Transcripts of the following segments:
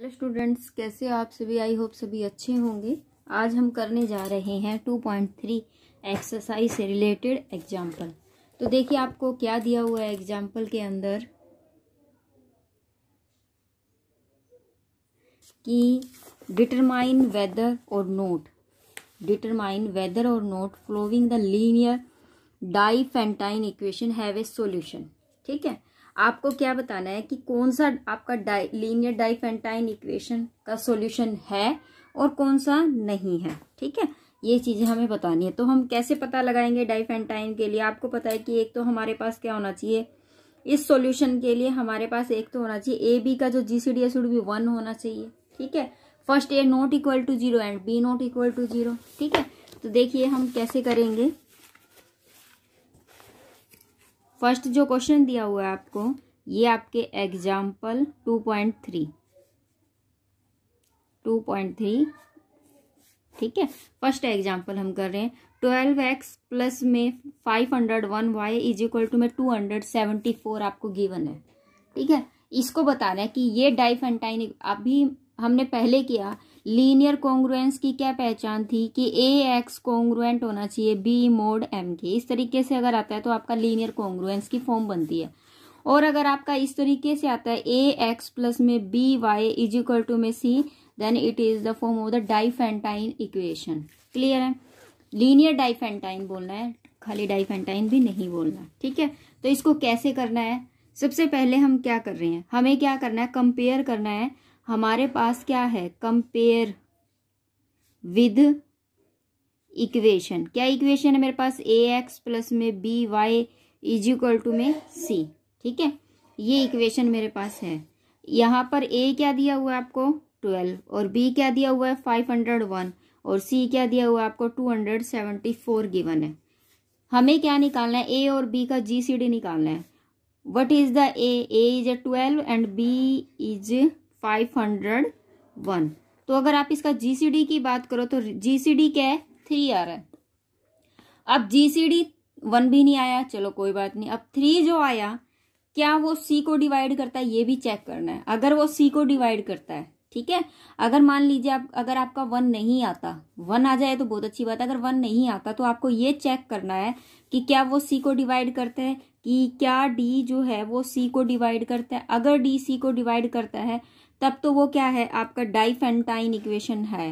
hello students कैसे आप सभी आई होप सभी अच्छे होंगे आज हम करने जा रहे हैं 2.3 एक्सरसाइज से रिलेटेड एग्जाम्पल तो देखिए आपको क्या दिया हुआ है एग्जाम्पल के अंदर कि determine whether or not determine whether or not following the linear diophantine equation have a solution ठीक है आपको क्या बताना है कि कौन सा आपका डाई लीनियर डाइफेंटाइन इक्वेशन का सॉल्यूशन है और कौन सा नहीं है ठीक है ये चीज़ें हमें बतानी है तो हम कैसे पता लगाएंगे डाइफेंटाइन के लिए आपको पता है कि एक तो हमारे पास क्या होना चाहिए इस सॉल्यूशन के लिए हमारे पास एक तो होना चाहिए ए बी का जो G C D is be one होना चाहिए ठीक है first A not equal to zero and B not equal to zero ठीक है तो देखिए हम कैसे करेंगे फर्स्ट जो क्वेश्चन दिया हुआ है आपको ये आपके example two point three two point three ठीक है फर्स्ट एग्जाम्पल हम कर रहे हैं ट्वेल्व एक्स प्लस में five hundred one Y is equal to में टू हंड्रेड सेवेंटी फोर आपको गिवन है ठीक है इसको बता रहे हैं कि ये डाइफेंटाइन अभी हमने पहले किया लीनियर कॉन्ग्रुएंस की क्या पहचान थी कि ए एक्स कॉन्ग्रुएंट होना चाहिए बी मोड एम के इस तरीके से अगर आता है तो आपका लीनियर कॉन्ग्रुएंस की फॉर्म बनती है और अगर आपका इस तरीके से आता है ए एक्स प्लस में B Y is equal to में C then it is the form of the diophantine equation clear है लीनियर डाइफेंटाइन बोलना है खाली डाइफेंटाइन भी नहीं बोलना ठीक है तो इसको कैसे करना है सबसे पहले हम क्या कर रहे हैं हमें क्या करना है कंपेयर करना है हमारे पास क्या है कंपेयर विद इक्वेशन क्या इक्वेशन है मेरे पास ए एक्स प्लस में B Y is equal to में सी ठीक है ये इक्वेशन मेरे पास है यहाँ पर ए क्या दिया हुआ है आपको ट्वेल्व और बी क्या दिया हुआ है फाइव हंड्रेड वन और सी क्या दिया हुआ है आपको two hundred seventy four given है हमें क्या निकालना है ए और बी का जी सी डी निकालना है what is the A A is A twelve and B is five hundred one तो अगर आप इसका जीसीडी की बात करो तो जीसीडी क्या है थ्री आ रहा है अब जीसीडी वन भी नहीं आया चलो कोई बात नहीं अब थ्री जो आया क्या वो सी को डिवाइड करता है ये भी चेक करना है अगर वो सी को डिवाइड करता है ठीक है अगर मान लीजिए आप अगर आपका वन नहीं आता वन आ जाए तो बहुत अच्छी बात है अगर वन नहीं आता तो आपको ये चेक करना है कि क्या वो सी को डिवाइड करते हैं कि क्या डी जो है वो सी को डिवाइड करता है अगर डी सी को डिवाइड करता है तब तो वो क्या है आपका डाइफेंटाइन इक्वेशन है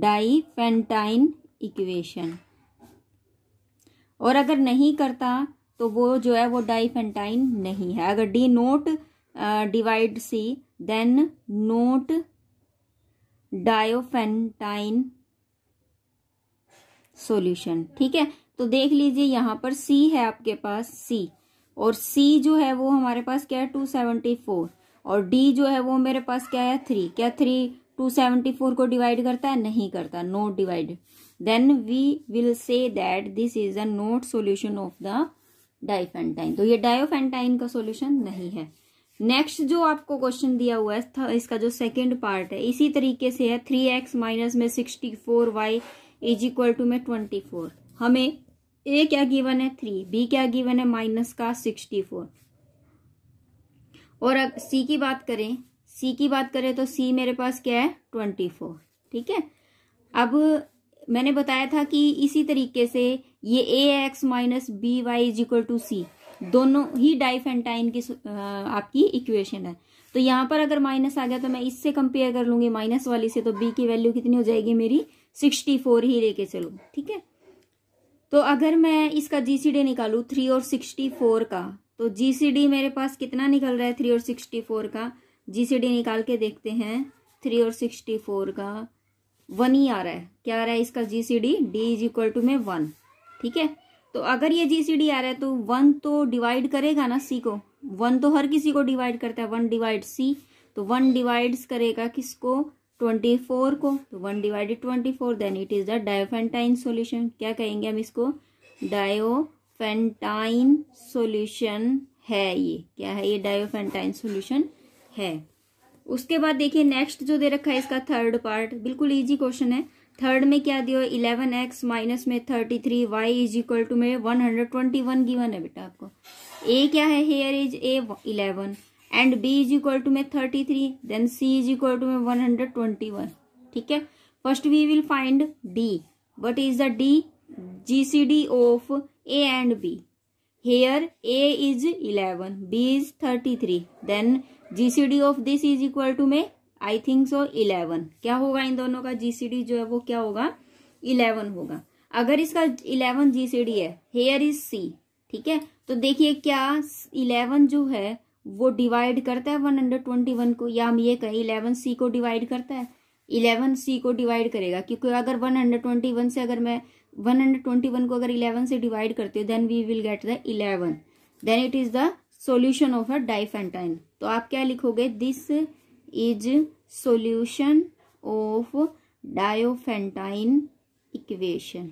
डाइफेंटाइन इक्वेशन और अगर नहीं करता तो वो जो है वो डाइफेंटाइन नहीं है अगर D not divide C then not diophantine solution ठीक है तो देख लीजिए यहां पर सी है आपके पास सी और सी जो है वो हमारे पास क्या है टू सेवेंटी फोर और डी जो है वो मेरे पास क्या है थ्री क्या थ्री टू सेवेंटी फोर को डिवाइड करता है नहीं करता not divide then we will say that this is a not solution of the diophantine तो ये डायोफेंटाइन का सोल्यूशन नहीं है नेक्स्ट जो आपको क्वेश्चन दिया हुआ है इसका जो सेकेंड पार्ट है इसी तरीके से है थ्री एक्स माइनस में sixty four Y is equal to में ट्वेंटी फोर हमें ए क्या गिवन है थ्री बी क्या गिवन है माइनस का सिक्सटी फोर और अब सी की बात करें सी की बात करें तो सी मेरे पास क्या है ट्वेंटी फोर ठीक है अब मैंने बताया था कि इसी तरीके से ये A X minus B Y is equal to C दोनों ही डाइफ एंड टाइम की आपकी इक्वेशन है तो यहाँ पर अगर माइनस आ गया तो मैं इससे कंपेयर कर लूंगी माइनस वाली से तो बी की वैल्यू कितनी हो जाएगी मेरी सिक्सटी फोर ही लेके चलो ठीक है तो अगर मैं इसका जीसीडी निकालू थ्री और सिक्सटी फोर का तो जीसीडी मेरे पास कितना निकल रहा है थ्री और सिक्सटी फोर का जीसीडी निकाल के देखते हैं थ्री और सिक्सटी फोर का वन ही आ रहा है क्या आ रहा है इसका GCD d is equal to में वन ठीक है तो अगर ये जीसीडी आ रहा है तो वन तो डिवाइड करेगा ना सी को वन तो हर किसी को डिवाइड करता है वन डिवाइड सी तो वन डिवाइड करेगा किसको ट्वेंटी फोर को तो one divided twenty four then it is the Diophantine solution क्या कहेंगे हम इसको डायो डायोफेंटाइन सॉल्यूशन है ये क्या है ये डायोफेंटाइन सॉल्यूशन है उसके बाद देखिए नेक्स्ट जो दे रखा है इसका थर्ड पार्ट बिल्कुल इजी क्वेश्चन है थर्ड में क्या दिया इलेवन एक्स माइनस में thirty three y is equal to में one hundred twenty one given है बेटा आपको ए क्या है here is a eleven and B is equal to में thirty three then c is equal to में one hundred twenty one ठीक है first we will find d what is the d ji C d of a and b here a is eleven b is thirty three then g C d of this is equal to मे I think so eleven क्या होगा इन दोनों का g C D जो है वो क्या होगा इलेवन होगा अगर इसका इलेवन जी सी डी है हेयर इज सी ठीक है तो देखिए क्या इलेवन जो है वो डिवाइड करता है वन हंड्रेड ट्वेंटी वन को या हम ये कहें इलेवन सी को डिवाइड करता है इलेवन सी को डिवाइड करेगा क्योंकि अगर वन हंड्रेड ट्वेंटी वन से अगर मैं वन हंड्रेड ट्वेंटी वन को अगर इलेवन से डिवाइड करते हो then we will get the eleven then it is the solution of a Diophantine तो आप क्या लिखोगे this is solution of Diophantine equation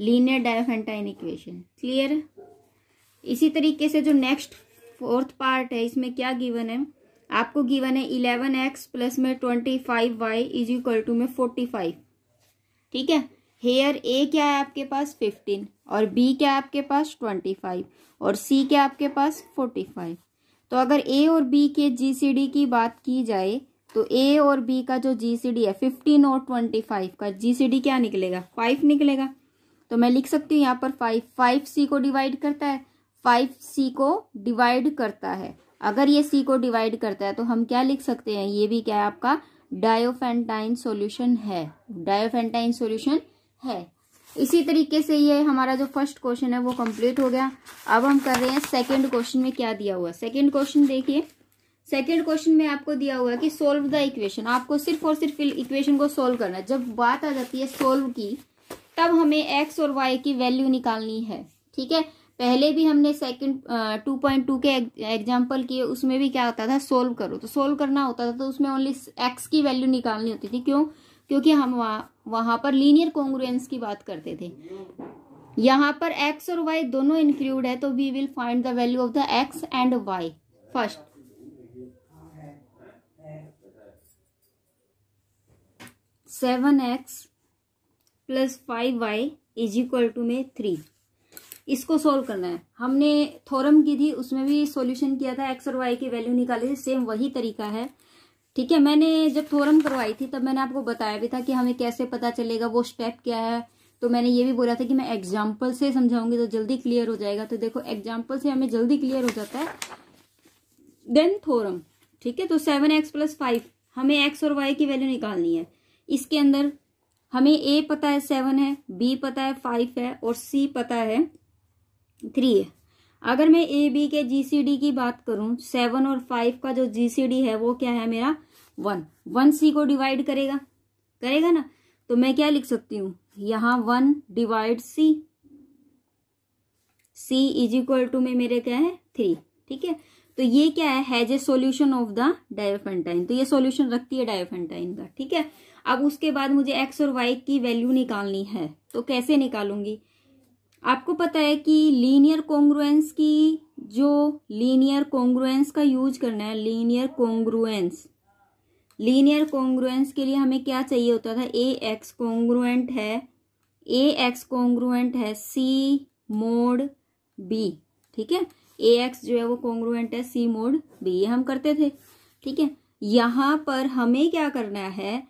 linear Diophantine equation clear इसी तरीके से जो नेक्स्ट फोर्थ पार्ट है इसमें क्या गिवन है आपको गिवन है इलेवन एक्स प्लस में twenty five y is equal to में फोर्टी फाइव ठीक है हेयर ए क्या है आपके पास फिफ्टीन और बी क्या है आपके पास ट्वेंटी फाइव और सी क्या आपके पास फोर्टी फाइव तो अगर ए और बी के डी की बात की जाए तो ए और बी का जो डी है फिफ्टीन और ट्वेंटी फाइव का डी क्या निकलेगा फाइव निकलेगा तो मैं लिख सकती हूँ यहाँ पर फाइव फाइव सी को डिवाइड करता है फाइव सी को डिवाइड करता है अगर ये सी को डिवाइड करता है तो हम क्या लिख सकते हैं ये भी क्या है आपका डायोफेंटाइन सॉल्यूशन है डायोफेंटाइन सॉल्यूशन है इसी तरीके से ये हमारा जो फर्स्ट क्वेश्चन है वो कंप्लीट हो गया अब हम कर रहे हैं सेकंड क्वेश्चन में क्या दिया हुआ है सेकंड क्वेश्चन देखिए सेकंड क्वेश्चन में आपको दिया हुआ है कि सोल्व द इक्वेशन आपको सिर्फ और सिर्फ इक्वेशन को सोल्व करना है जब बात आ जाती है सोल्व की तब हमें एक्स और वाई की वैल्यू निकालनी है ठीक है पहले भी हमने सेकंड टू पॉइंट टू के एग्जाम्पल किए उसमें भी क्या होता था सोल्व करो तो सोल्व करना होता था तो उसमें ओनली एक्स की वैल्यू निकालनी होती थी क्यों क्योंकि हम वहां वहां पर लीनियर कॉन्ग्रुएंस की बात करते थे यहां पर एक्स और वाई दोनों इंक्लूड है तो we will find the value of the x and y first seven x plus five y is equal to में थ्री इसको सोल्व करना है हमने थोरम की थी उसमें भी सॉल्यूशन किया था एक्स और वाई की वैल्यू निकाली थी सेम वही तरीका है ठीक है मैंने जब थोरम करवाई थी तब मैंने आपको बताया भी था कि हमें कैसे पता चलेगा वो स्टेप क्या है तो मैंने ये भी बोला था कि मैं एग्जाम्पल से समझाऊंगी तो जल्दी क्लियर हो जाएगा तो देखो एग्जाम्पल से हमें जल्दी क्लियर हो जाता है देन थोरम ठीक है तो सेवन एक्स प्लस फाइव हमें एक्स और वाई की वैल्यू निकालनी है इसके अंदर हमें ए पता है सेवन है बी पता है फाइव है और सी पता है थ्री है अगर मैं ए बी के जी सी डी की बात करूं सेवन और फाइव का जो जी सी डी है वो क्या है मेरा वन वन सी को डिवाइड करेगा करेगा ना तो मैं क्या लिख सकती हूं यहाँ one divide c c is equal to में मेरे क्या है थ्री ठीक है तो ये क्या है has a solution of the Diophantine तो ये सोल्यूशन रखती है डायोफेंटाइन का ठीक है अब उसके बाद मुझे एक्स और वाई की वैल्यू निकालनी है तो कैसे निकालूंगी आपको पता है कि लीनियर कॉन्ग्रुएंस की जो लीनियर कॉन्ग्रुएंस का यूज करना है लीनियर कॉन्ग्रुएंस लीनियर कॉन्ग्रुएंस के लिए हमें क्या चाहिए होता था ए एक्स कॉन्ग्रुएंट है ए एक्स कॉन्ग्रुएंट है सी मोड बी ठीक है ए एक्स जो है वो कॉन्ग्रुएंट है सी मोड बी ये हम करते थे ठीक है यहाँ पर हमें क्या करना है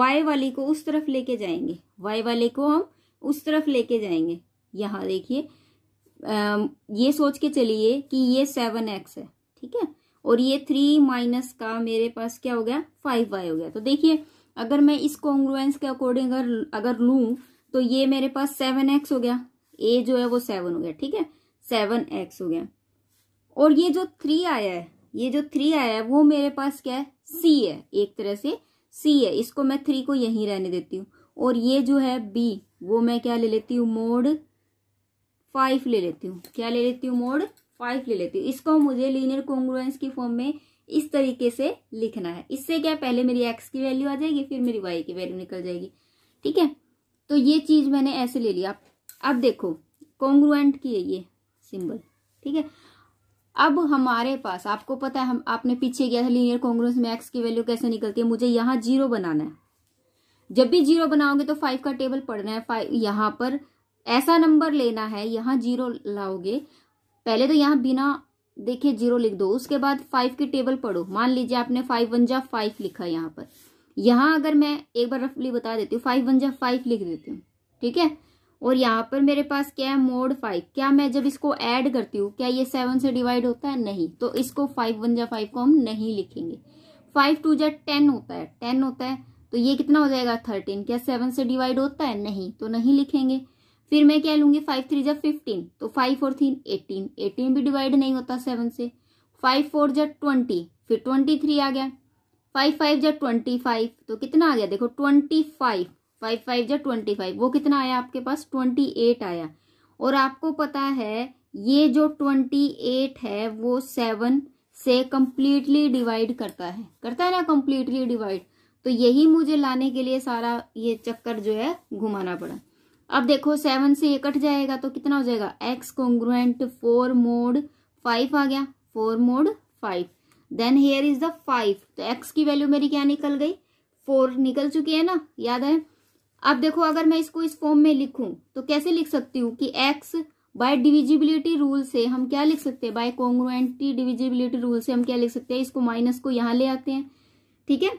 वाई वाले को उस तरफ लेके जाएंगे वाई वाले को हम उस तरफ लेके जाएंगे यहाँ देखिए ये सोच के चलिए कि ये सेवन एक्स है ठीक है और ये थ्री माइनस का मेरे पास क्या हो गया फाइव वाई हो गया तो देखिए अगर मैं इस कॉन्ग्रुएंस के अकॉर्डिंग अगर अगर लू तो ये मेरे पास सेवन एक्स हो गया ए जो है वो सेवन हो गया ठीक है सेवन एक्स हो गया और ये जो थ्री आया है ये जो थ्री आया है वो मेरे पास क्या है सी है एक तरह से सी है इसको मैं थ्री को यहीं रहने देती हूँ और ये जो है बी वो मैं क्या ले लेती हूँ मोड फाइव ले लेती हूँ क्या ले लेती हूँ मोड फाइव ले लेती हूँ इसको मुझे लीनियर कॉन्ग्रुएंस की फॉर्म में इस तरीके से लिखना है इससे क्या पहले मेरी एक्स की वैल्यू आ जाएगी फिर मेरी वाई की वैल्यू निकल जाएगी ठीक है तो ये चीज मैंने ऐसे ले लिया अब देखो कॉन्ग्रुएंट की है ये सिंबल ठीक है अब हमारे पास आपको पता है हम आपने पीछे गया था लीनियर कॉन्ग्रुएंस में एक्स की वैल्यू कैसे निकलती है मुझे यहाँ जीरो बनाना है जब भी जीरो बनाओगे तो फाइव का टेबल पढ़ना है फाइव यहाँ पर ऐसा नंबर लेना है यहाँ जीरो लाओगे पहले तो यहाँ बिना देखिए जीरो लिख दो उसके बाद फाइव की टेबल पढ़ो मान लीजिए आपने फाइव वन जा फाइव लिखा यहाँ पर यहाँ अगर मैं एक बार रफली बता देती हूँ फाइव वन जा फाइव लिख देती हूँ ठीक है और यहाँ पर मेरे पास क्या है मोड फाइव क्या मैं जब इसको ऐड करती हूँ क्या ये सेवन से डिवाइड होता है नहीं तो इसको फाइव वन जा फाइव को हम नहीं लिखेंगे फाइव टू जा टेन होता है टेन होता है तो ये कितना हो जाएगा थर्टीन क्या सेवन से डिवाइड होता है नहीं तो नहीं लिखेंगे फिर मैं क्या लूंगी फाइव थ्री जब फिफ्टीन तो five four three eighteen eighteen भी डिवाइड नहीं होता सेवन से फाइव फोर जब ट्वेंटी फिर ट्वेंटी थ्री आ गया फाइव फाइव जब ट्वेंटी फाइव तो कितना आ गया देखो ट्वेंटी फाइव फाइव फाइव जब ट्वेंटी फाइव वो कितना आया आपके पास ट्वेंटी एट आया और आपको पता है ये जो ट्वेंटी एट है वो सेवन से कम्प्लीटली डिवाइड करता है करता है ना कम्प्लीटली डिवाइड तो यही मुझे लाने के लिए सारा ये चक्कर जो है घुमाना पड़ा अब देखो सेवन से ये कट जाएगा तो कितना हो जाएगा x congruent four mod five आ गया four mod five then here is the five तो एक्स की वैल्यू मेरी क्या निकल गई फोर निकल चुकी है ना याद है अब देखो अगर मैं इसको इस फॉर्म में लिखूं तो कैसे लिख सकती हूँ कि एक्स बाय डिविजिबिलिटी रूल से हम क्या लिख सकते हैं बाय कॉन्ग्रुएंटी डिविजिबिलिटी रूल से हम क्या लिख सकते हैं इसको माइनस को यहाँ ले आते हैं ठीक है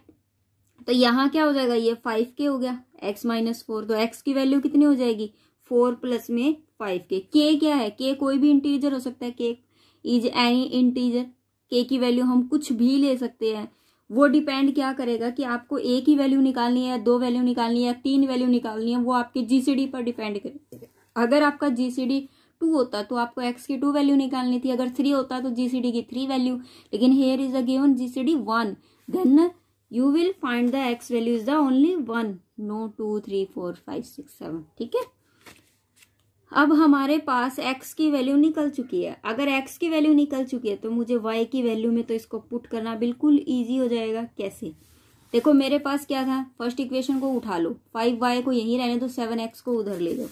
तो यहाँ क्या हो जाएगा ये फाइव के हो गया एक्स माइनस फोर तो एक्स की वैल्यू कितनी हो जाएगी फोर प्लस में फाइव के के क्या है के कोई भी इंटीजर हो सकता है के इज एनी इंटीजर के की वैल्यू हम कुछ भी ले सकते हैं वो डिपेंड क्या करेगा कि आपको एक ही वैल्यू निकालनी है दो वैल्यू निकालनी है या तीन वैल्यू निकालनी है वो आपके जीसीडी पर डिपेंड करे अगर आपका जीसीडी टू होता तो आपको एक्स की टू वैल्यू निकालनी थी अगर थ्री होता तो जीसीडी की थ्री वैल्यू लेकिन here is a given GCD one then you will find the x value is the only one no two three four five six seven ठीक है अब हमारे पास x की वैल्यू निकल चुकी है अगर x की वैल्यू निकल चुकी है तो मुझे y की वैल्यू में तो इसको पुट करना बिल्कुल इजी हो जाएगा कैसे देखो मेरे पास क्या था फर्स्ट इक्वेशन को उठा लो फाइव वाई को यहीं रहने दो सेवन एक्स को उधर ले दो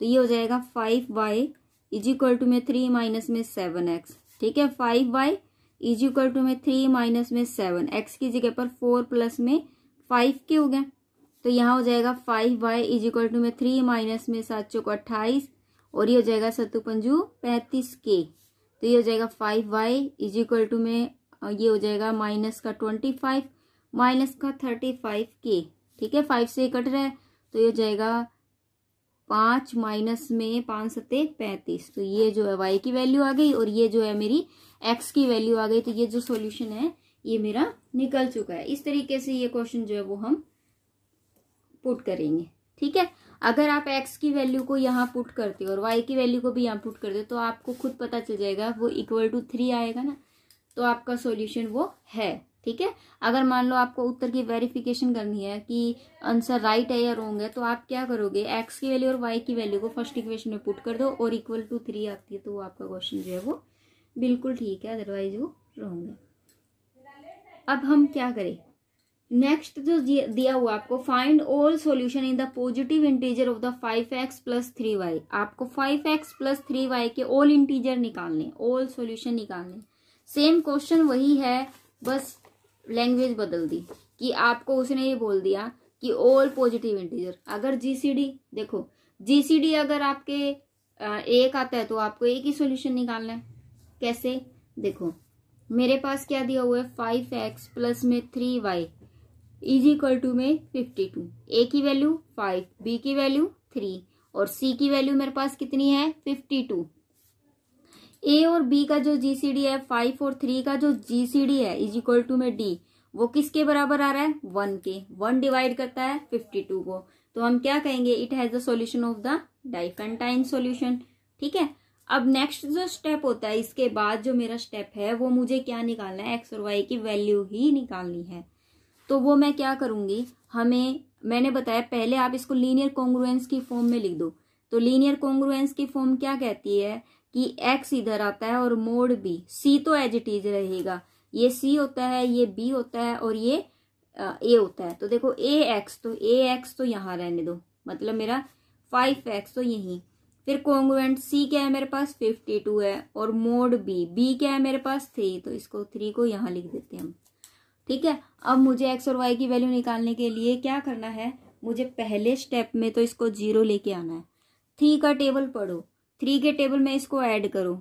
तो ये हो जाएगा five y is equal to में थ्री माइनस में सेवन एक्स ठीक है five y is equal to में थ्री माइनस में सेवन एक्स की जगह पर फोर प्लस में फाइव के हो गया तो यहाँ हो जाएगा five y is equal to में थ्री माइनस में सात चौक अट्ठाईस और ये हो जाएगा सत्तुपंजू पंजू पैंतीस के तो ये हो जाएगा five y is equal to में ये हो जाएगा माइनस का ट्वेंटी फाइव माइनस का थर्टी फाइव के ठीक है फाइव से कट रहा है तो ये हो जाएगा पाँच माइनस में पाँच सत्ते पैंतीस तो ये जो है वाई की वैल्यू आ गई और ये जो है मेरी एक्स की वैल्यू आ गई तो ये जो सॉल्यूशन है ये मेरा निकल चुका है इस तरीके से ये क्वेश्चन जो है वो हम पुट करेंगे ठीक है अगर आप एक्स की वैल्यू को यहाँ पुट करते हो और वाई की वैल्यू को भी यहाँ पुट करते हो तो आपको खुद पता चल जाएगा वो इक्वल टू थ्री आएगा ना तो आपका सोल्यूशन वो है ठीक है अगर मान लो आपको उत्तर की वेरिफिकेशन करनी है कि आंसर राइट है या रोंग है तो आप क्या करोगे एक्स की वैल्यू और वाई की वैल्यू को फर्स्ट इक्वेशन में पुट कर दो और इक्वल टू थ्री आती है तो आपका क्वेश्चन जो है वो बिल्कुल ठीक है अदरवाइज वो रोंग है अब हम क्या करें नेक्स्ट जो दिया हुआ आपको find all solution in the positive integer of the five x plus three y आपको five x plus three y के ऑल इंटीजर निकालने ऑल सॉल्यूशन निकालने सेम क्वेश्चन वही है बस लैंग्वेज बदल दी कि आपको उसने ये बोल दिया कि ऑल पॉजिटिव इंटीजर अगर जीसीडी देखो जीसीडी अगर आपके एक आता है तो आपको एक ही सोल्यूशन निकालना है कैसे देखो मेरे पास क्या दिया हुआ है फाइव एक्स प्लस में three y is equal to में फिफ्टी टू ए की वैल्यू फाइव बी की वैल्यू थ्री और सी की वैल्यू मेरे पास कितनी है फिफ्टी टू ए और बी का जो जीसीडी है फाइव और थ्री का जो जीसीडी है इज इक्वल टू में डी वो किसके बराबर आ रहा है वन के वन डिवाइड करता है फिफ्टी टू को तो हम क्या कहेंगे it has the solution of the Diophantine solution ठीक है अब नेक्स्ट जो स्टेप होता है इसके बाद जो मेरा स्टेप है वो मुझे क्या निकालना है एक्स और वाई की वैल्यू ही निकालनी है तो वो मैं क्या करूंगी हमें मैंने बताया पहले आप इसको लीनियर कॉन्ग्रुएंस की फॉर्म में लिख दो तो लीनियर कॉन्ग्रुएंस की फॉर्म क्या कहती है कि एक्स इधर आता है और मोड बी सी तो एज इट इज रहेगा ये सी होता है ये बी होता है और ये ए होता है तो देखो ए एक्स तो ए एक्स तो यहाँ रहने दो मतलब मेरा फाइव एक्स तो यहीं फिर कॉन्गुएंट सी क्या है मेरे पास फिफ्टी टू है और मोड बी बी क्या है मेरे पास थ्री तो इसको थ्री को यहाँ लिख देते हैं हम ठीक है अब मुझे एक्स और वाई की वैल्यू निकालने के लिए क्या करना है मुझे पहले स्टेप में तो इसको जीरो लेके आना है थ्री का टेबल पढ़ो थ्री के टेबल में इसको ऐड करो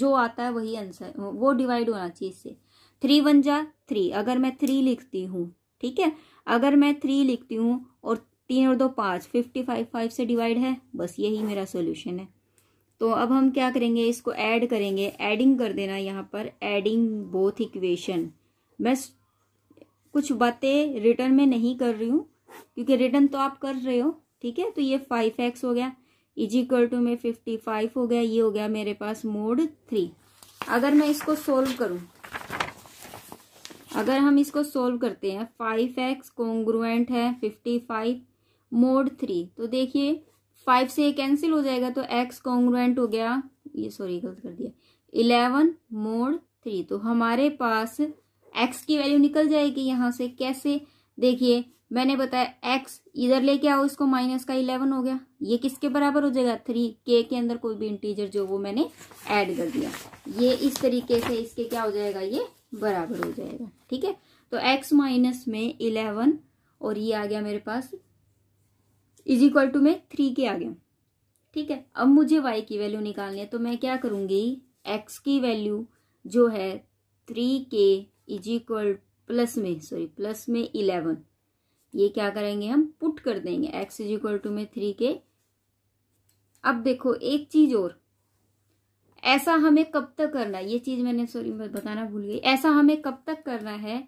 जो आता है वही आंसर वो डिवाइड होना चाहिए इससे थ्री वन जा थ्री अगर मैं थ्री लिखती हूँ ठीक है अगर मैं थ्री लिखती हूँ और तीन और दो पाँच फिफ्टी फाइव फाइव से डिवाइड है बस यही मेरा सोल्यूशन है तो अब हम क्या करेंगे इसको ऐड करेंगे एडिंग कर देना यहाँ पर एडिंग बोथ इक्वेशन मैं कुछ बातें रिटर्न में नहीं कर रही हूँ क्योंकि रिटर्न तो आप कर रहे हो ठीक है तो ये फाइव एक्स हो गया इज इक्वल टू में फिफ्टी फाइव हो गया ये हो गया मेरे पास मोड थ्री अगर मैं इसको सोल्व करूं अगर हम इसको सोल्व करते हैं फाइव एक्स कॉन्ग्रुएंट है फिफ्टी फाइव मोड थ्री तो देखिए फाइव से कैंसिल हो जाएगा तो एक्स कॉन्ग्रुएंट हो गया ये सॉरी गलत कर दिया इलेवन मोड थ्री तो हमारे पास एक्स की वैल्यू निकल जाएगी यहां से कैसे देखिए मैंने बताया एक्स इधर लेके आओ इसको माइनस का इलेवन हो गया ये किसके बराबर हो जाएगा थ्री के के अंदर कोई भी इंटीजर जो वो मैंने ऐड कर दिया ये इस तरीके से इसके क्या हो जाएगा ये बराबर हो जाएगा ठीक है तो एक्स माइनस में इलेवन और ये आ गया मेरे पास इज इक्वल टू में थ्री के आ गया ठीक है अब मुझे वाई की वैल्यू निकालनी है तो मैं क्या करूंगी एक्स की वैल्यू जो है three k is equal plus में सॉरी प्लस में इलेवन ये क्या करेंगे हम पुट कर देंगे एक्स इज इक्वल टू में थ्री के अब देखो एक चीज और ऐसा हमें कब तक करना है ये चीज मैंने सॉरी बताना भूल गई ऐसा हमें कब तक करना है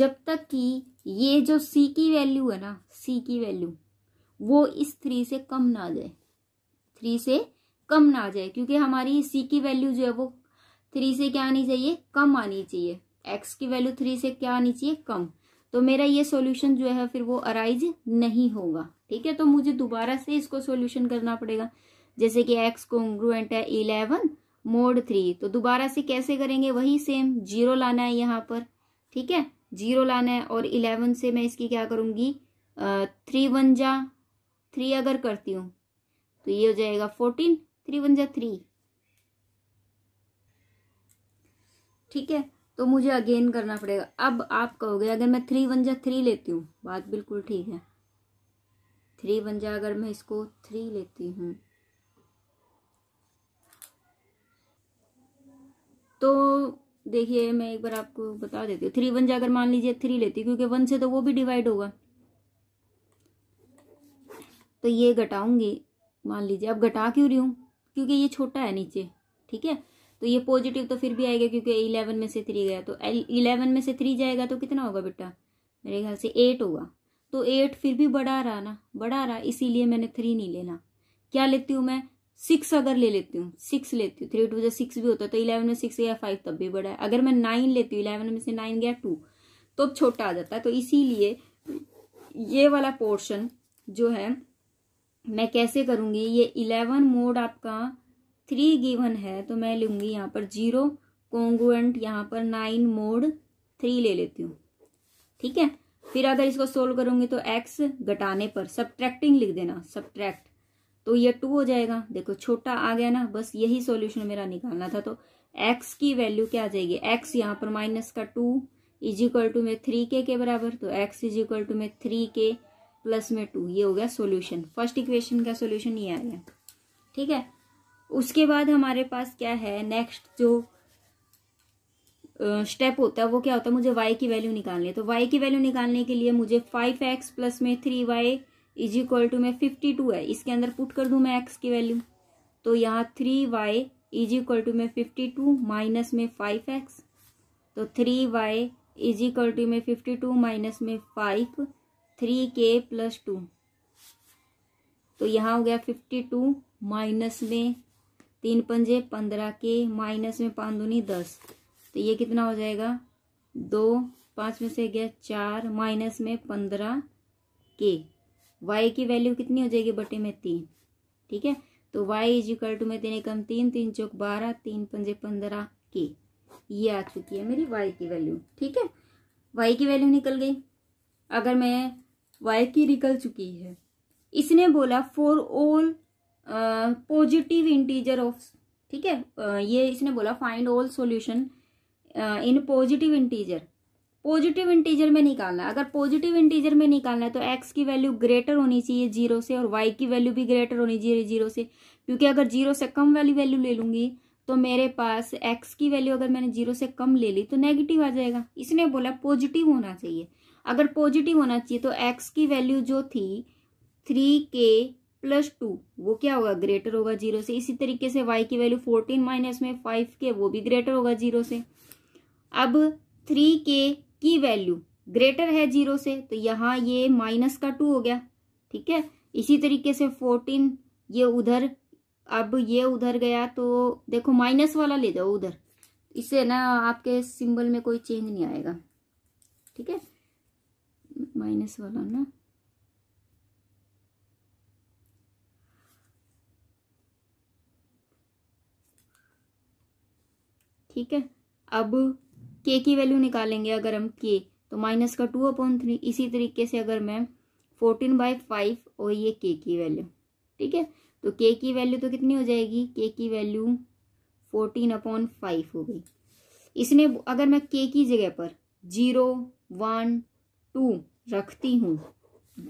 जब तक कि ये जो सी की वैल्यू है ना सी की वैल्यू वो इस थ्री से कम ना आ जाए थ्री से कम ना आ जाए क्योंकि हमारी सी की वैल्यू जो है वो थ्री से क्या आनी चाहिए कम आनी चाहिए एक्स की वैल्यू थ्री से क्या आनी चाहिए कम तो मेरा ये सॉल्यूशन जो है फिर वो अराइज नहीं होगा ठीक है तो मुझे दोबारा से इसको सॉल्यूशन करना पड़ेगा जैसे कि एक्स कॉन्ग्रुएंट है इलेवन मोड थ्री तो दोबारा से कैसे करेंगे वही सेम जीरो लाना है यहाँ पर ठीक है जीरो लाना है और इलेवन से मैं इसकी क्या करूँगी थ्री वन जा थ्री अगर करती हूँ तो ये हो जाएगा फोर्टीन थ्री वन जा थ्री ठीक है तो मुझे अगेन करना पड़ेगा अब आप कहोगे अगर मैं थ्री वन जा थ्री लेती हूँ बात बिल्कुल ठीक है थ्री वन जा अगर मैं इसको थ्री लेती हूँ तो देखिए मैं एक बार आपको बता देती हूँ थ्री वन जा अगर मान लीजिए थ्री लेती हूँ क्योंकि वन से तो वो भी डिवाइड होगा तो ये घटाऊंगी मान लीजिए अब घटा क्यों रही हूँ क्योंकि ये छोटा है नीचे ठीक है तो ये पॉजिटिव तो फिर भी आएगा क्योंकि इलेवन में से थ्री गया तो इलेवन में से थ्री जाएगा तो कितना होगा बेटा मेरे ख्याल से एट होगा तो एट फिर भी बढ़ा रहा ना बढ़ा रहा इसीलिए मैंने थ्री नहीं लेना क्या लेती हूँ मैं सिक्स अगर ले लेती हूँ सिक्स लेती हूँ थ्री टू जो सिक्स भी होता है तो इलेवन में सिक्स गया फाइव तब भी बढ़ा है अगर मैं नाइन लेती हूँ इलेवन में से नाइन गया टू तो अब छोटा आ जाता है तो इसीलिए ये वाला पोर्शन जो है मैं कैसे करूंगी ये इलेवन मोड आपका थ्री गिवन है तो मैं लूंगी यहाँ पर जीरो कॉन्गुएंट यहाँ पर नाइन मोड थ्री ले लेती हूँ ठीक है फिर अगर इसको सोल्व करूंगी तो एक्स घटाने पर सब्ट्रैक्टिंग लिख देना सब्ट्रैक्ट तो ये टू हो जाएगा देखो छोटा आ गया ना बस यही सॉल्यूशन मेरा निकालना था तो एक्स की वैल्यू क्या आ जाएगी एक्स यहाँ पर माइनस का टू इज इक्वल टू में थ्री के के बराबर तो एक्स इज इक्वल टू में थ्री के प्लस में टू ये हो गया सोल्यूशन फर्स्ट इक्वेशन का सोल्यूशन ये आ गया ठीक है उसके बाद हमारे पास क्या है नेक्स्ट जो स्टेप होता है वो क्या होता है मुझे वाई की वैल्यू निकालनी है तो वाई की वैल्यू निकालने के लिए मुझे फाइव एक्स प्लस में three y is equal to में फिफ्टी टू है इसके अंदर पुट कर दू मैं एक्स की वैल्यू तो यहाँ three y is equal to में फिफ्टी टू माइनस में फाइव एक्स तो three y is equal to में फिफ्टी टू माइनस में five three k plus two तो यहाँ हो गया फिफ्टी टू माइनस में तीन पंजे पंद्रह के माइनस में पाँच दूनी दस तो ये कितना हो जाएगा दो पाँच में से गया चार माइनस में पंद्रह के वाई की वैल्यू कितनी हो जाएगी बटे में तीन ठीक है तो वाई इज इक्वल टू में तीन एकम तीन तीन चौक बारह तीन पंजे पंद्रह के ये आ चुकी है मेरी वाई की वैल्यू ठीक है वाई की वैल्यू निकल गई अगर मैं वाई की निकल चुकी है इसने बोला for all positive integer of ठीक है ये इसने बोला find all solution in positive integer positive integer में निकालना अगर पॉजिटिव इंटीजर में निकालना है तो एक्स की वैल्यू ग्रेटर होनी चाहिए जीरो से और वाई की वैल्यू भी ग्रेटर होनी चाहिए जीरो से क्योंकि अगर जीरो से कम वाली वैल्यू ले लूंगी तो मेरे पास एक्स की वैल्यू अगर मैंने जीरो से कम ले ली तो नेगेटिव आ जाएगा इसने बोला पॉजिटिव होना चाहिए अगर पॉजिटिव होना चाहिए तो एक्स की वैल्यू जो थी थ्री के प्लस टू वो क्या होगा ग्रेटर होगा जीरो से इसी तरीके से वाई की वैल्यू फोर्टीन माइनस में फाइव के वो भी ग्रेटर होगा जीरो से अब थ्री के की वैल्यू ग्रेटर है जीरो से तो यहाँ ये माइनस का टू हो गया ठीक है इसी तरीके से फोर्टीन ये उधर अब ये उधर गया तो देखो माइनस वाला ले जाओ उधर इससे ना आपके सिंबल में कोई चेंज नहीं आएगा ठीक है माइनस वाला ना ठीक है अब के की वैल्यू निकालेंगे अगर हम के तो माइनस का टू अपॉन थ्री इसी तरीके से अगर मैं फोर्टीन बाई फाइव और ये के की वैल्यू ठीक है तो के की वैल्यू तो कितनी हो जाएगी के की वैल्यू फोर्टीन अपॉन फाइव हो गई इसने अगर मैं के की जगह पर जीरो वन टू रखती हूँ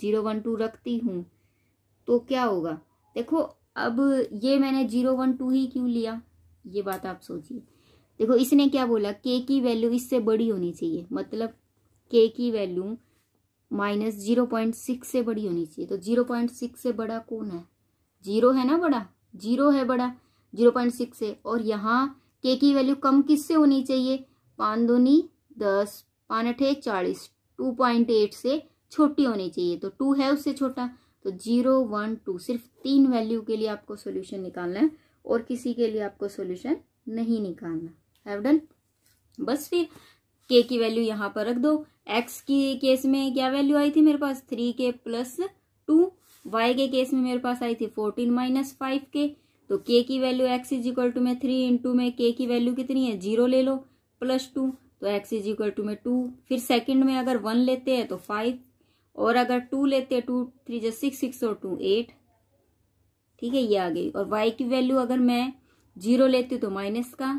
जीरो वन टू रखती हूँ तो क्या होगा देखो अब ये मैंने जीरो वन टू ही क्यों लिया ये बात आप सोचिए देखो इसने क्या बोला के की वैल्यू इससे बड़ी होनी चाहिए मतलब के की value minus zero point six से बड़ी होनी चाहिए तो जीरो पॉइंट सिक्स से बड़ा कौन है जीरो है ना बड़ा जीरो है बड़ा जीरो पॉइंट सिक्स से और यहाँ के की वैल्यू कम किससे होनी चाहिए पान दोनी दस पान अठे चालीस टू पॉइंट एट से छोटी होनी चाहिए तो टू है उससे छोटा तो जीरो वन टू सिर्फ तीन वैल्यू के लिए आपको सोल्यूशन निकालना है और किसी के लिए आपको सोल्यूशन नहीं निकालना हैव डन बस फिर के की वैल्यू यहां पर रख दो एक्स की केस में क्या वैल्यू आई थी मेरे पास three k plus two y के केस में मेरे पास आई थी फोर्टीन माइनस फाइव के तो के की value x is equal to में थ्री इंटू में के की वैल्यू कितनी है जीरो ले लो प्लस टू तो एक्स इज इक्वल टू में टू फिर सेकंड में अगर वन लेते हैं तो फाइव और अगर टू लेते हैं टू थ्री जो सिक्स सिक्स और टू एट ठीक है ये आ गई और वाई की वैल्यू अगर मैं जीरो लेती हूँ तो माइनस का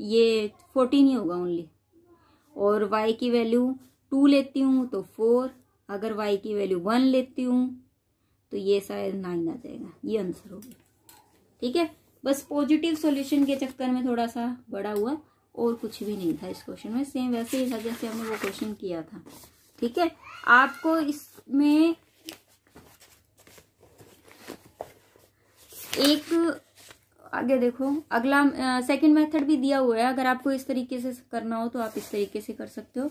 ये फोर्टीन ही होगा ओनली और वाई की वैल्यू टू लेती हूँ तो फोर अगर वाई की वैल्यू वन लेती हूँ तो ये शायद नाइन आ जाएगा ये आंसर होगा ठीक है बस पॉजिटिव सॉल्यूशन के चक्कर में थोड़ा सा बड़ा हुआ और कुछ भी नहीं था इस क्वेश्चन में सेम वैसे ही था जैसे हमने वो क्वेश्चन किया था ठीक है आपको इसमें एक आगे देखो अगला सेकंड मेथड भी दिया हुआ है अगर आपको इस तरीके से करना हो तो आप इस तरीके से कर सकते हो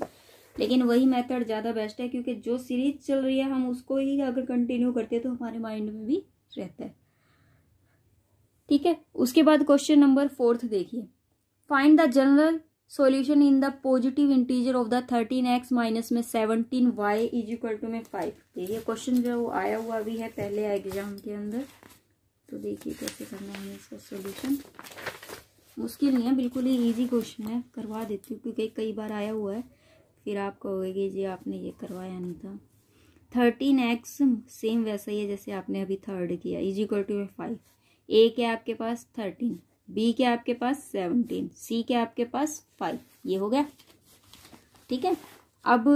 लेकिन वही मेथड ज़्यादा बेस्ट है क्योंकि जो सीरीज चल रही है हम उसको ही अगर कंटिन्यू करते हैं तो हमारे माइंड में भी रहता है ठीक है उसके बाद क्वेश्चन नंबर फोर्थ देखिए find the general solution in the positive integer of the thirteen x minus में seventeen y is equal to में फाइव देखिए क्वेश्चन जो आया हुआ भी है पहले एग्जाम के अंदर तो देखिए कैसे करना है इसका सोल्यूशन मुश्किल नहीं है बिल्कुल ही ईजी क्वेश्चन है करवा देती हूँ क्योंकि कई बार आया हुआ है फिर आप कहोगे कि जी आपने ये करवाया नहीं था थर्टीन एक्स सेम वैसा ही है जैसे आपने अभी थर्ड किया is equal to five a क्या आपके पास थर्टीन बी क्या आपके पास सेवनटीन सी क्या आपके पास फाइव ये हो गया ठीक है अब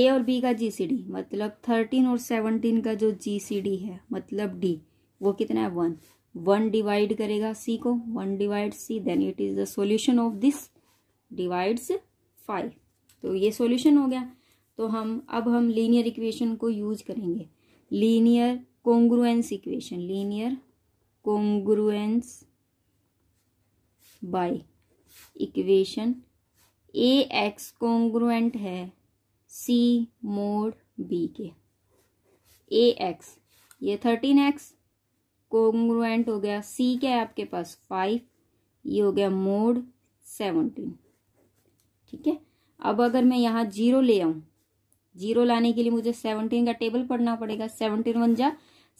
ए और बी का जी सी डी मतलब थर्टीन और सेवनटीन का जो जी सी डी है मतलब डी वो कितना है वन वन डिवाइड करेगा सी को one divide C then it is the solution of this divides five तो ये सोल्यूशन हो गया तो हम अब हम लीनियर इक्वेशन को यूज करेंगे linear congruence equation linear congruence by equation A x congruent है सी मोड बी के ए एक्स ये थर्टीन एक्स कोंग्रुएंट हो गया सी क्या है आपके पास फाइव ये हो गया मोड सेवनटीन ठीक है अब अगर मैं यहाँ जीरो ले आऊं जीरो लाने के लिए मुझे सेवनटीन का टेबल पढ़ना पड़ेगा सेवनटीन वन जा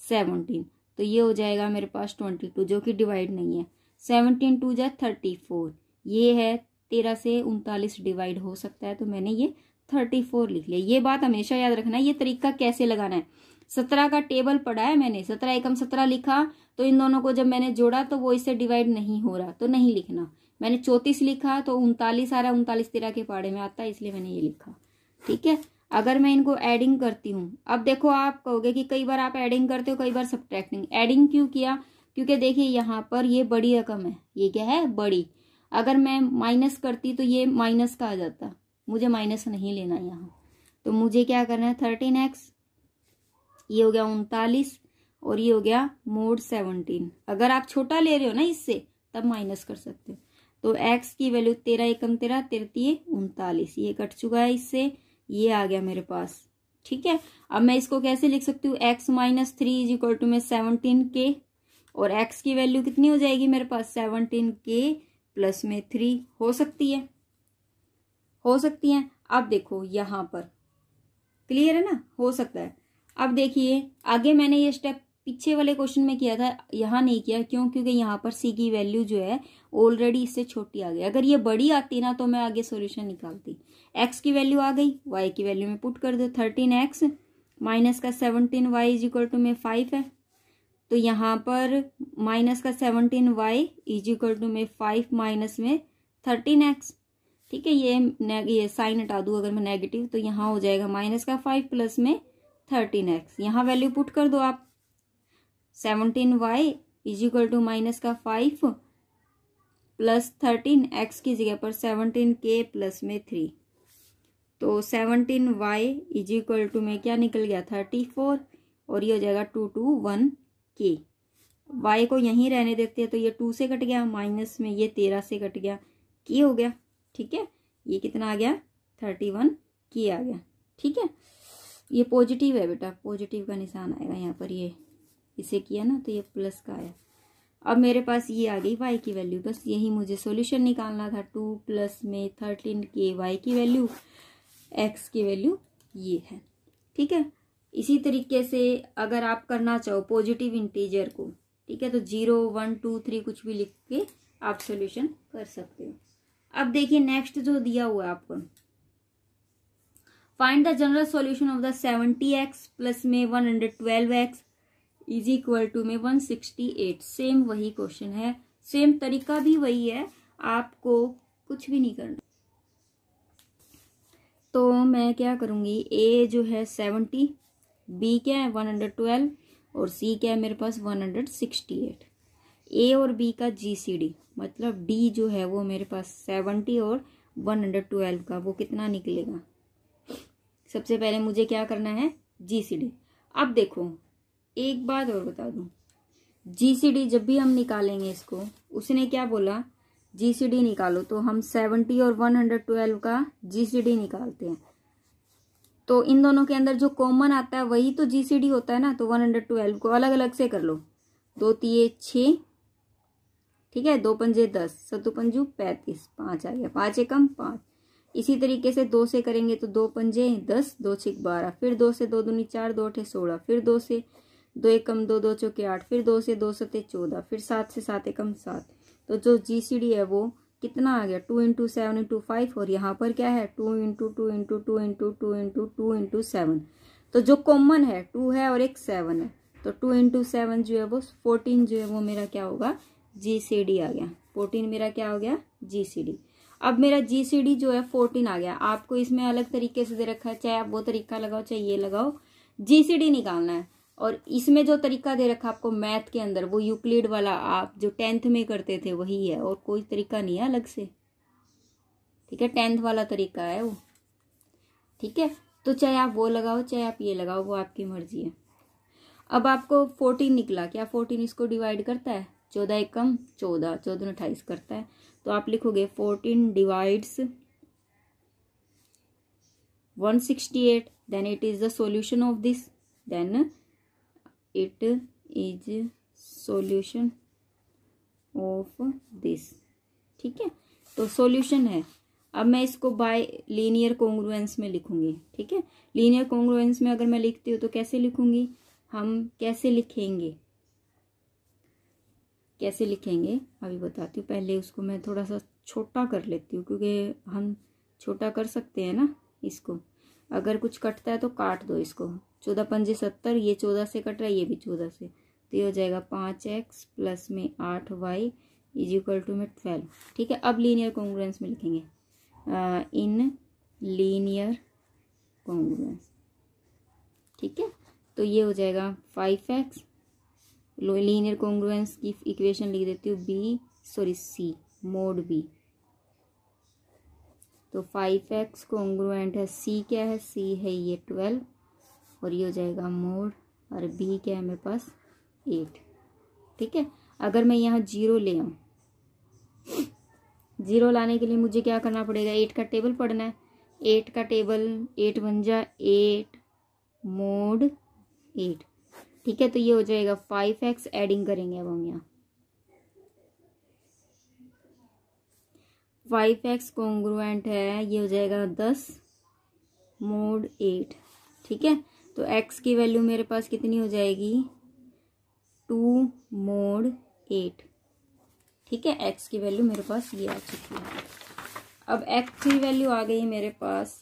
सेवनटीन तो ये हो जाएगा मेरे पास ट्वेंटी टू जो कि डिवाइड नहीं है सेवनटीन टू जा थर्टी फोर ये है तेरह से उनतालीस डिवाइड हो सकता है तो मैंने ये थर्टी फोर लिख लिया ये बात हमेशा याद रखना है ये तरीका कैसे लगाना है सत्रह का टेबल पढ़ा है मैंने सत्रह एकम सत्रह लिखा तो इन दोनों को जब मैंने जोड़ा तो वो इससे डिवाइड नहीं हो रहा तो नहीं लिखना मैंने चौतीस लिखा तो उनतालीस आ रहा उनतालीस तेरह के पाड़े में आता है इसलिए मैंने ये लिखा ठीक है अगर मैं इनको एडिंग करती हूँ अब देखो आप कहोगे कि कई बार आप एडिंग करते हो कई बार सब्ट्रैक्टिंग एडिंग क्यों किया क्योंकि देखिए यहाँ पर ये बड़ी रकम है ये क्या है बड़ी अगर मैं माइनस करती तो ये माइनस का आ जाता मुझे माइनस नहीं लेना यहाँ तो मुझे क्या करना है थर्टीन एक्स ये हो गया उनतालीस और ये हो गया मोड सेवनटीन अगर आप छोटा ले रहे हो ना इससे तब माइनस कर सकते हो तो एक्स की वैल्यू तेरह एकम तेरह तिरतीय उनतालीस ये कट चुका है इससे ये आ गया मेरे पास ठीक है अब मैं इसको कैसे लिख सकती हूँ x minus three is equal to में सेवनटीन के और एक्स की वैल्यू कितनी हो जाएगी मेरे पास सेवनटीन के प्लस में थ्री हो सकती है हो सकती है अब देखो यहाँ पर क्लियर है ना हो सकता है अब देखिए आगे मैंने ये स्टेप पीछे वाले क्वेश्चन में किया था यहाँ नहीं किया क्यों क्योंकि यहाँ पर सी की वैल्यू जो है ऑलरेडी इससे छोटी आ गई अगर ये बड़ी आती ना तो मैं आगे सॉल्यूशन निकालती एक्स की वैल्यू आ गई वाई की वैल्यू में पुट कर दो थर्टीन एक्स माइनस का seventeen y is equal to में फाइव है तो यहाँ पर माइनस का seventeen y is equal to में फाइव माइनस में थर्टीन एक्स ठीक है ये ये साइन हटा दूँ अगर मैं नेगेटिव तो यहाँ हो जाएगा माइनस का फाइव प्लस में थर्टीन एक्स यहाँ वैल्यू पुट कर दो आप seventeen y is equal to minus का फाइव प्लस थर्टीन एक्स की जगह पर सेवनटीन के प्लस में थ्री तो seventeen y is equal to में क्या निकल गया थर्टी फोर और ये हो जाएगा two two one k y को यहीं रहने देते हैं तो ये टू से कट गया माइनस में ये तेरह से कट गया के हो गया ठीक है ये कितना आ गया थर्टी वन के आ गया ठीक है ये पॉजिटिव है बेटा पॉजिटिव का निशान आएगा यहाँ पर ये इसे किया ना तो ये प्लस का आया अब मेरे पास ये आ गई वाई की वैल्यू बस यही मुझे सॉल्यूशन निकालना था टू प्लस में थर्टीन के वाई की वैल्यू एक्स की वैल्यू ये है ठीक है इसी तरीके से अगर आप करना चाहो पॉजिटिव इंटीजर को ठीक है तो जीरो वन टू थ्री कुछ भी लिख के आप सॉल्यूशन कर सकते हो अब देखिए नेक्स्ट जो दिया हुआ है आपको find the general solution of the x plus में एक्स इज इक्वल टू में एट सेम वही क्वेश्चन है सेम तरीका भी वही है आपको कुछ भी नहीं करना तो मैं क्या करूँगी ए जो है सेवेंटी बी क्या है वन हंड्रेड ट्वेल्व और सी क्या है मेरे पास वन हंड्रेड सिक्सटी एट ए और बी का जी सी डी मतलब डी जो है वो मेरे पास सेवेंटी और वन हंड्रेड ट्वेल्व का वो कितना निकलेगा सबसे पहले मुझे क्या करना है जी सी डी अब देखो एक बात और बता दूं जी सी डी जब भी हम निकालेंगे इसको उसने क्या बोला जी सी डी निकालो तो हम सेवेंटी और वन हंड्रेड ट्वेल्व का जी सी डी निकालते हैं तो इन दोनों के अंदर जो कॉमन आता है वही तो जी सी डी होता है ना तो वन हंड्रेड ट्वेल्व को अलग अलग से कर लो दो तीय छः ठीक है दो पंजे दस पंजू पैंतीस पाँच आ गया पाँच एकम पाँच इसी तरीके से दो से करेंगे तो दो पंजे दस दो छिक बारह फिर दो से दो दूनी चार दो अठे सोलह फिर दो से दो कम दो दो चौके आठ फिर दो से दो सते चौदह फिर सात से सात एकम सात तो जो जी सी डी है वो कितना आ गया two into seven into five और यहाँ पर क्या है two into two into two into two into two into seven तो जो कॉमन है टू है और एक सेवन है तो टू इंटू सेवन जो है वो फोर्टीन जो है वो मेरा क्या होगा जी सी डी आ गया फोर्टीन मेरा क्या हो गया जी सी डी अब मेरा जीसीडी जो है फोर्टीन आ गया आपको इसमें अलग तरीके से दे रखा है चाहे आप वो तरीका लगाओ चाहे ये लगाओ जीसीडी निकालना है और इसमें जो तरीका दे रखा आपको मैथ के अंदर वो यूक्लिड वाला आप जो टेंथ में करते थे वही है और कोई तरीका नहीं है अलग से ठीक है टेंथ वाला तरीका है वो ठीक है तो चाहे आप वो लगाओ चाहे आप ये लगाओ वो आपकी मर्जी है अब आपको फोर्टीन निकला क्या फोर्टीन इसको डिवाइड करता है चौदह एक कम चौदह चौदह अट्ठाईस करता है तो आप लिखोगे fourteen divides one sixty eight then it is the solution of this then it is solution of this ठीक है तो सोल्यूशन है अब मैं इसको बाय लीनियर कॉन्ग्रुएंस में लिखूंगी ठीक है लीनियर कॉन्ग्रुएंस में अगर मैं लिखती हूँ तो कैसे लिखूंगी हम कैसे लिखेंगे कैसे लिखेंगे अभी बताती हूँ पहले उसको मैं थोड़ा सा छोटा कर लेती हूँ क्योंकि हम छोटा कर सकते हैं ना इसको अगर कुछ कटता है तो काट दो इसको चौदह पंजे सत्तर ये चौदह से कट रहा है ये भी चौदह से तो ये हो जाएगा पाँच एक्स प्लस में आठ वाई इज इक्वल टू में ट्वेल्व ठीक है अब लीनियर कॉन्ग्रेंस में लिखेंगे आ, इन लीनियर कॉन्ग्रेंस ठीक है तो ये हो जाएगा फाइव एक्स लीनियर कॉन्ग्रुएंस की इक्वेशन लिख देती हूँ B sorry C mode B तो फाइव एक्स कॉन्ग्रुएंट है सी क्या है सी है ये ट्वेल्व और ये हो जाएगा मोड और बी क्या है मेरे पास एट ठीक है अगर मैं यहाँ जीरो ले आऊँ जीरो लाने के लिए मुझे क्या करना पड़ेगा एट का टेबल पढ़ना है एट का टेबल एट वन जा एट मोड एट ठीक है तो ये हो जाएगा फाइव एक्स एडिंग करेंगे अब हम यहाँ फाइव एक्स कॉन्ग्रुएंट है ये हो जाएगा दस मोड एट ठीक है तो एक्स की वैल्यू मेरे पास कितनी हो जाएगी टू मोड एट ठीक है एक्स की वैल्यू मेरे पास ये आ चुकी है अब एक्स की वैल्यू आ गई मेरे पास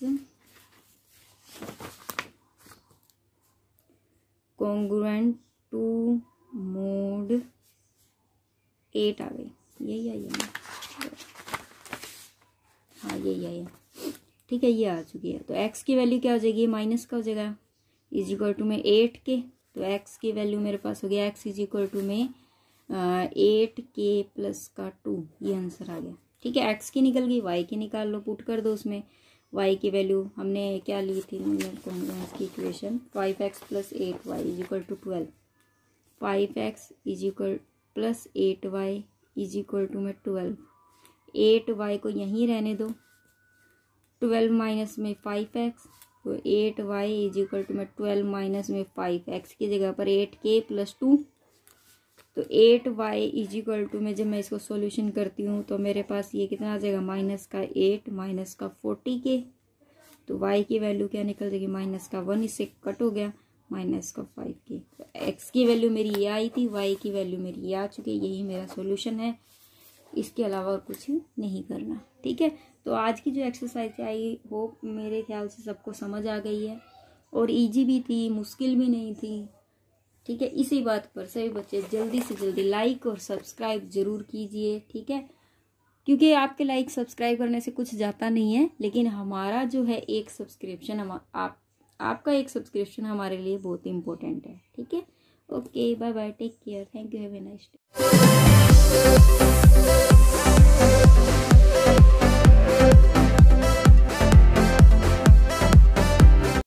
कॉन्ग्रुएंट टू मोड एट आ गई यही आई है हाँ यही आई है ठीक है ये आ चुकी है तो एक्स की वैल्यू क्या हो जाएगी माइनस का हो जाएगा इज इक्वल टू में एट के तो एक्स की वैल्यू मेरे पास हो गया एक्स इज इक्वल टू में एट के प्लस का टू ये आंसर आ गया ठीक है एक्स की निकल गई वाई की निकाल लो पुट कर दो उसमें वाई की वैल्यू हमने क्या ली थी मैं कहूँगा इसकी equation five x plus eight y is equal to twelve five x is equal plus eight y is equal to में ट्वेल्व एट वाई को यहीं रहने दो ट्वेल्व माइनस में फाइव एक्स तो eight y is equal to मैं twelve minus में five x की जगह पर एट के प्लस टू तो eight y is equal to में जब मैं इसको सॉल्यूशन करती हूँ तो मेरे पास ये कितना आ जाएगा माइनस का एट माइनस का फोर्टी के तो वाई की वैल्यू क्या निकल जाएगी माइनस का वन इससे कट हो गया माइनस का फाइव के तो एक्स की वैल्यू मेरी ये आई थी वाई की वैल्यू मेरी ये आ चुकी है यही मेरा सोल्यूशन है इसके अलावा और कुछ नहीं करना ठीक है तो आज की जो एक्सरसाइज आई होप मेरे ख्याल से सबको समझ आ गई है और इजी भी थी मुश्किल भी नहीं थी ठीक है इसी बात पर सभी बच्चे जल्दी से जल्दी लाइक और सब्सक्राइब जरूर कीजिए ठीक है क्योंकि आपके लाइक सब्सक्राइब करने से कुछ जाता नहीं है लेकिन हमारा जो है एक सब्सक्रिप्शन हम आप आपका एक सब्सक्रिप्शन हमारे लिए बहुत इंपॉर्टेंट है ठीक है okay bye bye take care thank you have a nice day